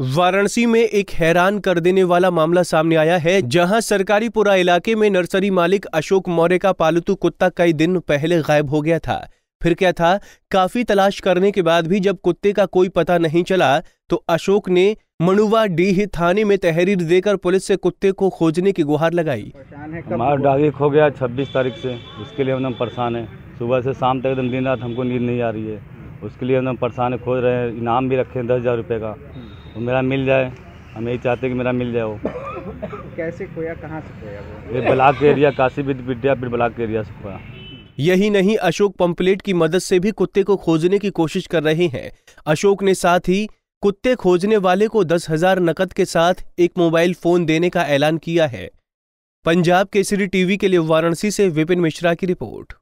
वाराणसी में एक हैरान कर देने वाला मामला सामने आया है जहां पुरा इलाके में नर्सरी मालिक अशोक मौर्य का पालतू कुत्ता कई दिन पहले गायब हो गया था फिर क्या था काफी तलाश करने के बाद भी जब कुत्ते का कोई पता नहीं चला तो अशोक ने मनुवा डीह थाने में तहरीर देकर पुलिस से कुत्ते को खोजने की गुहार लगाई डागी खो गया 26 तारीख से उसके लिए हम परेशान है सुबह से शाम तक एकदम दिन रात हमको नींद नहीं आ रही है उसके लिए हम परेशान है खोज रहे हैं इनाम भी रखे हैं दस हज़ार रुपये का तो मेरा मिल जाए हम यही चाहते हैं कि मेरा मिल जाए वो कैसे खोया कहाँ से खोया वो ये block area Kashi Vidyapith block area से खोया यही नहीं अशोक पंपलेट की मदद से भी कुत्ते को खोजने की कोशिश कर रहे हैं अशोक ने साथ ही कुत्ते खोजने वाले को दस हजार नकद के साथ एक मोबाइल फोन देने का ऐलान किया है पंजाब केसरी टीवी के लिए वाराणसी से विपिन मिश्रा की रिपोर्ट